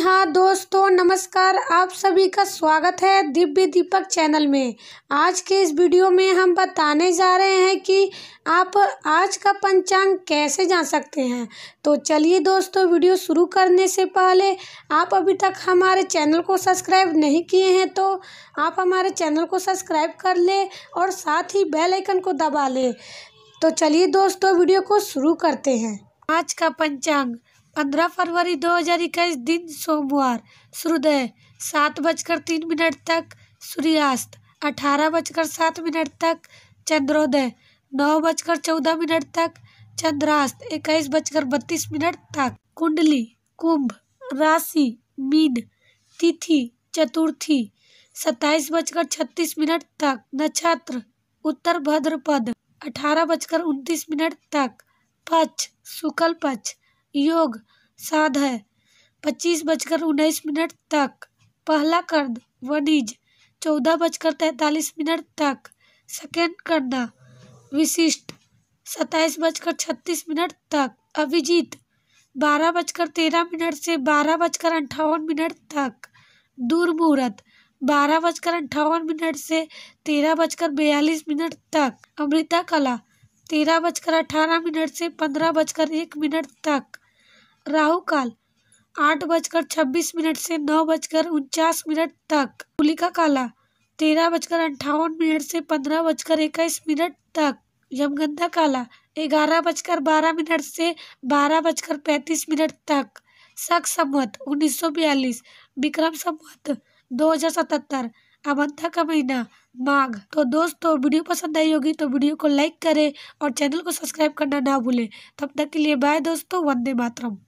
हाँ दोस्तों नमस्कार आप सभी का स्वागत है दिव्य दीपक चैनल में आज के इस वीडियो में हम बताने जा रहे हैं कि आप आज का पंचांग कैसे जान सकते हैं तो चलिए दोस्तों वीडियो शुरू करने से पहले आप अभी तक हमारे चैनल को सब्सक्राइब नहीं किए हैं तो आप हमारे चैनल को सब्सक्राइब कर ले और साथ ही बेल आइकन को दबा ले तो चलिए दोस्तों वीडियो को शुरू करते हैं आज का पंचांग पंद्रह फरवरी दो हजार इक्कीस दिन सोमवार सूर्योदय सात बजकर तीन मिनट तक सूर्यास्त अठारह बजकर सात मिनट तक चंद्रोदय नौ बजकर चौदह मिनट तक चंद्रास्त इक्कीस बजकर बत्तीस मिनट तक कुंडली कुंभ राशि मीन तिथि चतुर्थी सत्ताईस बजकर छत्तीस मिनट तक नक्षत्र उत्तर भद्रपद अठारह बजकर उनतीस मिनट तक पक्ष शुक्ल पक्ष योग साध है पच्चीस बजकर उन्नीस मिनट तक पहला कर्द वनिज चौदह बजकर तैंतालीस मिनट तक सेकेंड करना विशिष्ट सत्ताईस बजकर छत्तीस मिनट तक अभिजीत बारह बजकर तेरह मिनट से बारह बजकर अंठावन मिनट तक मुहूर्त बारह बजकर अंठावन मिनट से तेरह बजकर बयालीस मिनट तक अमृता कला तेरह बजकर अठारह मिनट से पंद्रह बजकर एक मिनट तक राहु काल आठ बजकर छब्बीस मिनट से नौ बजकर उनचास मिनट तक होलिका काला तेरह बजकर अंठावन मिनट से पंद्रह बजकर इक्कीस मिनट तक यमगंधा काला ग्यारह बजकर बारह मिनट से बारह बजकर पैंतीस मिनट तक शक संवत उन्नीस सौ बयालीस विक्रम संवत दो हज़ार सतहत्तर अमंता का महीना माघ तो दोस्तों वीडियो पसंद आई होगी तो वीडियो को लाइक करें और चैनल को सब्सक्राइब करना ना भूलें तब तक के लिए बाय दोस्तों वंदे मातरम